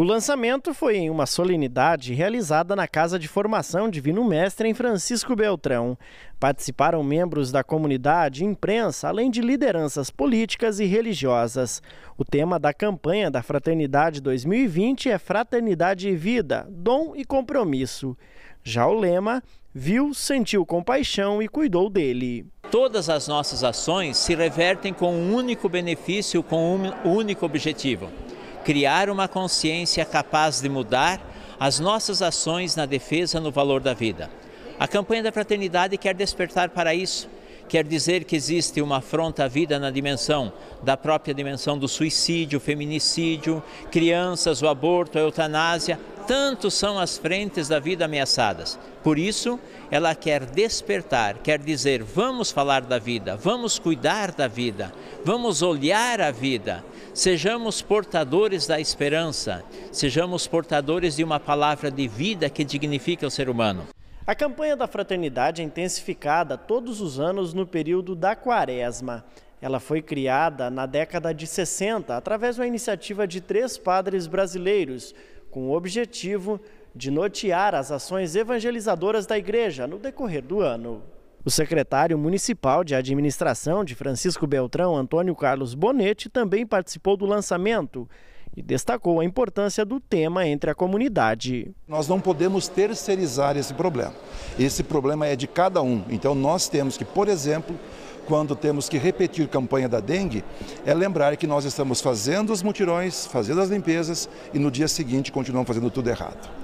O lançamento foi em uma solenidade realizada na Casa de Formação Divino Mestre em Francisco Beltrão. Participaram membros da comunidade, imprensa, além de lideranças políticas e religiosas. O tema da campanha da Fraternidade 2020 é Fraternidade e Vida, Dom e Compromisso. Já o lema viu, sentiu compaixão e cuidou dele. Todas as nossas ações se revertem com um único benefício, com um único objetivo criar uma consciência capaz de mudar as nossas ações na defesa no valor da vida. A campanha da fraternidade quer despertar para isso, quer dizer que existe uma afronta à vida na dimensão da própria dimensão do suicídio, feminicídio, crianças, o aborto, a eutanásia, Tantos são as frentes da vida ameaçadas. Por isso, ela quer despertar, quer dizer, vamos falar da vida, vamos cuidar da vida, vamos olhar a vida, Sejamos portadores da esperança, sejamos portadores de uma palavra de vida que dignifica o ser humano. A campanha da fraternidade é intensificada todos os anos no período da quaresma. Ela foi criada na década de 60 através de uma iniciativa de três padres brasileiros, com o objetivo de notear as ações evangelizadoras da igreja no decorrer do ano. O secretário municipal de administração de Francisco Beltrão, Antônio Carlos Bonetti, também participou do lançamento e destacou a importância do tema entre a comunidade. Nós não podemos terceirizar esse problema. Esse problema é de cada um. Então nós temos que, por exemplo, quando temos que repetir campanha da dengue, é lembrar que nós estamos fazendo os mutirões, fazendo as limpezas e no dia seguinte continuamos fazendo tudo errado.